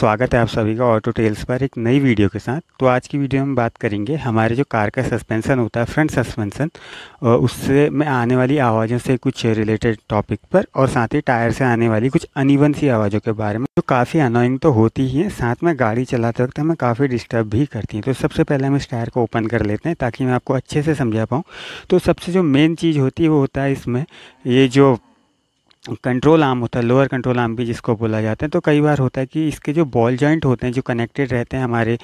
स्वागत है आप सभी का ऑटो टेल्स पर एक नई वीडियो के साथ तो आज की वीडियो में बात करेंगे हमारे जो कार का सस्पेंसन होता है फ्रंट सस्पेंसन उससे में आने वाली आवाज़ों से कुछ रिलेटेड टॉपिक पर और साथ ही टायर से आने वाली कुछ अनिवन सी आवाज़ों के बारे में जो काफ़ी अनोइंग तो होती ही है साथ में गाड़ी चलाते वक्त हमें काफ़ी डिस्टर्ब भी करती हैं तो सबसे पहले हम इस टायर को ओपन कर लेते हैं ताकि मैं आपको अच्छे से समझा पाऊँ तो सबसे जो मेन चीज़ होती है वो होता है इसमें ये जो कंट्रोल आर्म होता है लोअर कंट्रोल आर्म भी जिसको बोला जाता है तो कई बार होता है कि इसके जो बॉल जॉइंट होते हैं जो कनेक्टेड रहते हैं हमारे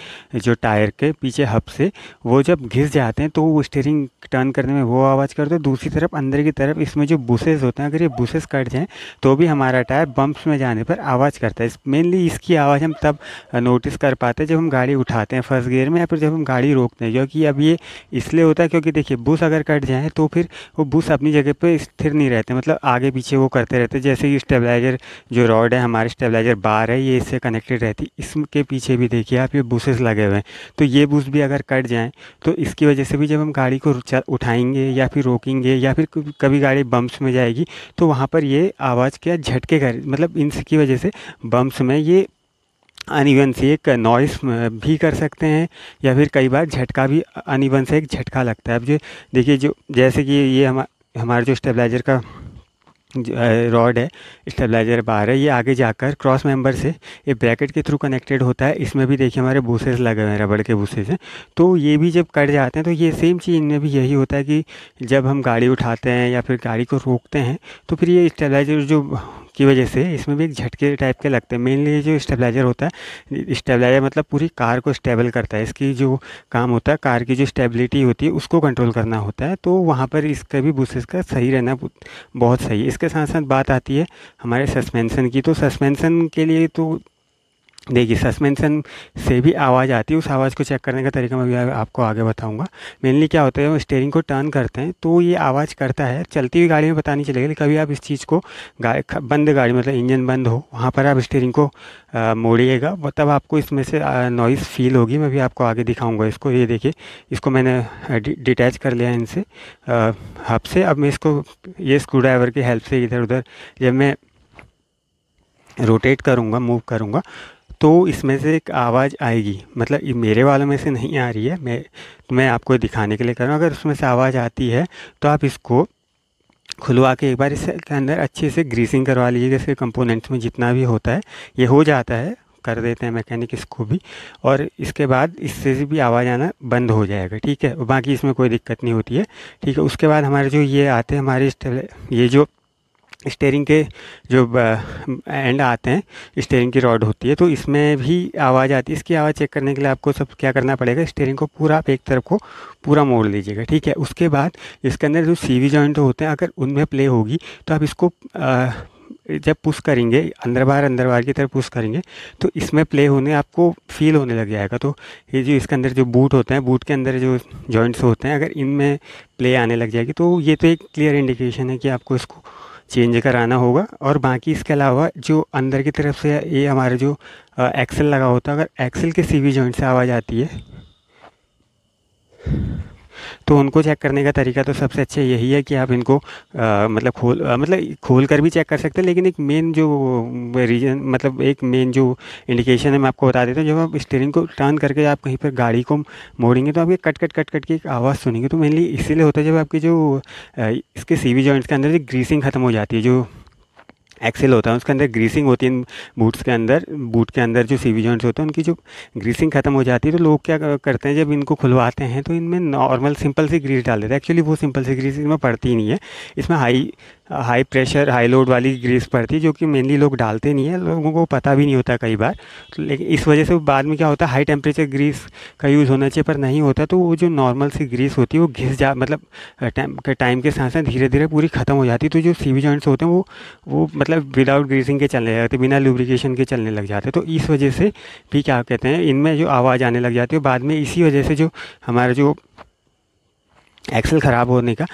जो टायर के पीछे हब से वो जब घिस जाते हैं तो वो स्टेयरिंग टर्न करने में वो आवाज़ करते हैं दूसरी तरफ अंदर की तरफ इसमें जो बुसेज़ होते हैं अगर ये बुसेस कट जाएँ तो भी हमारा टायर बम्प्स में जाने पर आवाज़ करता है मेनली इसकी आवाज़ हम तब नोटिस कर पाते हैं जब हम गाड़ी उठाते हैं फर्स्ट गियर में या फिर जब हम गाड़ी रोकते हैं क्योंकि अब ये इसलिए होता है क्योंकि देखिए बुस अगर कट जाए तो फिर वो बुस अपनी जगह पर स्थिर नहीं रहते मतलब आगे पीछे वो करते करते रहते जैसे कि स्टेबलाइज़र जो रॉड है हमारे स्टेबलाइज़र बार है ये इससे कनेक्टेड रहती है इसके पीछे भी देखिए आप ये बुसेस लगे हुए हैं तो ये बुस भी अगर कट जाएँ तो इसकी वजह से भी जब हम गाड़ी को उठाएंगे या फिर रोकेंगे या फिर कभी गाड़ी बम्प्स में जाएगी तो वहाँ पर ये आवाज़ क्या झटके कर मतलब इनकी वजह से बम्प्स में ये अनिवन से एक नॉइस भी कर सकते हैं या फिर कई बार झटका भी अनिवन से एक झटका लगता है अब जो देखिए जो जैसे कि ये हमारे जो स्टेबलाइज़र का रॉड है स्टेबलाइज़र बार है ये आगे जाकर क्रॉस मेंबर से ये ब्रैकेट के थ्रू कनेक्टेड होता है इसमें भी देखिए हमारे बूसेस लगे हुए हैं रबड़ के बूसेस हैं तो ये भी जब कट जाते हैं तो ये सेम चीज़ इनमें भी यही होता है कि जब हम गाड़ी उठाते हैं या फिर गाड़ी को रोकते हैं तो फिर ये स्टेबलाइज़र जो की वजह से इसमें भी एक झटके टाइप के लगते हैं मेनली ये जो स्टेबलाइज़र होता है स्टेबलाइज़र मतलब पूरी कार को स्टेबल करता है इसकी जो काम होता है कार की जो स्टेबिलिटी होती है उसको कंट्रोल करना होता है तो वहाँ पर इसका भी बूसेस का सही रहना बहुत सही है इसके साथ साथ बात आती है हमारे सस्पेंसन की तो सस्पेंसन के लिए तो देखिए सस्पेंसन से भी आवाज़ आती है उस आवाज़ को चेक करने का तरीका मैं भी आपको आगे बताऊंगा मेनली क्या होता है हम स्टेयरिंग को टर्न करते हैं तो ये आवाज़ करता है चलती हुई गाड़ी में पता नहीं चलेगा कभी आप इस चीज़ को गाड़ी बंद गाड़ी मतलब इंजन बंद हो वहाँ पर आप स्टेयरिंग को मोड़िएगा तब आपको इसमें से नॉइज़ फील होगी मैं भी आपको आगे दिखाऊँगा इसको ये देखिए इसको मैंने डिटैच कर लिया इनसे हब से अब मैं इसको ये स्क्रू ड्राइवर की हेल्प से इधर उधर जब मैं रोटेट करूँगा मूव करूँगा तो इसमें से एक आवाज़ आएगी मतलब ये मेरे वालों में से नहीं आ रही है मैं तो मैं आपको दिखाने के लिए कर रहा हूँ अगर उसमें से आवाज़ आती है तो आप इसको खुलवा के एक बार इसके अंदर अच्छे से ग्रीसिंग करवा लीजिए जैसे कंपोनेंट्स में जितना भी होता है ये हो जाता है कर देते हैं मैकेनिक इसको भी और इसके बाद इससे भी आवाज़ आना बंद हो जाएगा ठीक है बाकी इसमें कोई दिक्कत नहीं होती है ठीक है उसके बाद हमारे जो ये आते हैं हमारे ये जो स्टेयरिंग के जो एंड आते हैं स्टेयरिंग की रॉड होती है तो इसमें भी आवाज़ आती है इसकी आवाज़ चेक करने के लिए आपको सब क्या करना पड़ेगा स्टेयरिंग को पूरा आप एक तरफ को पूरा मोड़ लीजिएगा ठीक है उसके बाद इसके अंदर जो सी वी जॉइंट होते हैं अगर उनमें प्ले होगी तो आप इसको आ, जब पुश करेंगे अंदर बार अंदर बार की तरफ पुश करेंगे तो इसमें प्ले होने आपको फील होने लग जाएगा तो ये जो इसके अंदर जो बूट होते हैं बूट के अंदर जो जॉइंट्स होते हैं अगर इनमें प्ले आने लग जाएगी तो ये तो एक क्लियर इंडिकेशन है कि आपको इसको चेंज कराना होगा और बाकी इसके अलावा जो अंदर की तरफ से ये हमारे जो एक्सेल लगा होता है अगर एक्सेल के सीवी जॉइंट से आवाज़ आती है तो उनको चेक करने का तरीका तो सबसे अच्छा यही है कि आप इनको आ, मतलब खोल आ, मतलब खोल कर भी चेक कर सकते हैं लेकिन एक मेन जो रीजन मतलब एक मेन जो इंडिकेशन है मैं आपको बता देता हूँ जब आप स्टेयरिंग को टर्न करके आप कहीं पर गाड़ी को मोड़ेंगे तो आप ये कट कट कट कट की एक आवाज़ सुनेंगे तो मेनली इसीलिए होता है जब आपकी जो इसके वी जॉइंट्स के अंदर जो ग्रीसिंग ख़त्म हो जाती है जो एक्सेल होता है उसके अंदर ग्रीसिंग होती है बूट्स के अंदर बूट के अंदर जो सीवी जॉइंट्स होते हैं उनकी जो ग्रीसिंग खत्म हो जाती है तो लोग क्या करते हैं जब इनको खुलवाते हैं तो इनमें नॉर्मल सिंपल सी ग्रीस डाल देते हैं एक्चुअली वो सिंपल सी ग्रीस इसमें पड़ती ही नहीं है इसमें high high pressure high load वाली ग्रीस पड़ती है जो कि मेनली लोग डालते नहीं है लोगों को पता भी नहीं होता कई बार तो लेकिन इस वजह से बाद में क्या होता है हाई टेम्परेचर ग्रीस का यूज़ होना चाहिए पर नहीं होता तो वो जो नॉर्मल सी ग्रीस होती है वो घिस जा मतलब टाइम टाइम के साथ साथ धीरे धीरे पूरी ख़त्म हो जाती है तो जो सीवी जॉइंट्स होते हैं वो वो मतलब विदाउट ग्रीसिंग के चलने जाते बिना लुब्रिकेशन के चलने लग जाते तो इस वजह से भी क्या कहते हैं इनमें जो आवाज़ आने लग जाती है बाद में इसी वजह से जो हमारा जो एक्सल ख़राब होने का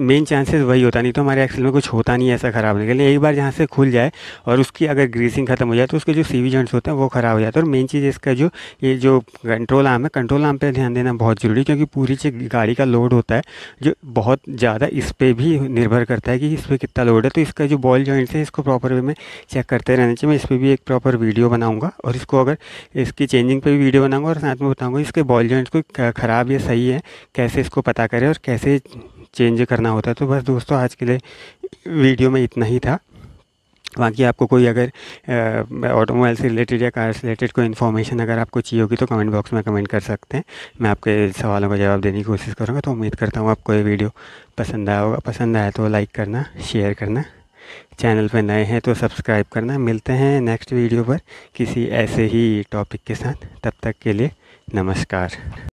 मेन चांसेस वही होता नहीं तो हमारे एक्सल में कुछ होता नहीं है ऐसा ख़राब होने के लिए एक बार जहाँ से खुल जाए और उसकी अगर ग्रीसिंग खत्म हो जाए तो उसके जो सीवी जॉइंट्स होते हैं वो ख़राब हो जाते हैं और मेन चीज़ इसका जो ये जो कंट्रोल आर्म है कंट्रोल आर्म पर ध्यान देना बहुत ज़रूरी है क्योंकि पूरी चीज गाड़ी का लोड होता है जो बहुत ज़्यादा इस पर भी निर्भर करता है कि इस पर कितना लोड है तो इसका जो बॉल जॉइंट्स है इसको प्रॉपर वे में चेक करते रहना चाहिए मैं इस पर भी एक प्रॉपर वीडियो बनाऊँगा और इसको अगर इसकी चेंजिंग पर भी वीडियो बनाऊँगा और साथ में बताऊँगा इसके बॉल जॉइंट्स को ख़राब या सही है कैसे इसको पता करें कलर कैसे चेंज करना होता है तो बस दोस्तों आज के लिए वीडियो में इतना ही था बाकी आपको कोई अगर ऑटोमोबाइल से रिलेटेड या कार से रिलेटेड कोई इन्फॉर्मेशन अगर आपको चाहिए होगी तो कमेंट बॉक्स में कमेंट कर सकते हैं मैं आपके सवालों का जवाब देने की कोशिश करूँगा तो उम्मीद करता हूँ आपको ये वीडियो पसंद आया होगा पसंद आया तो लाइक करना शेयर करना चैनल पर नए हैं तो सब्सक्राइब करना मिलते हैं नेक्स्ट वीडियो पर किसी ऐसे ही टॉपिक के साथ तब तक के लिए नमस्कार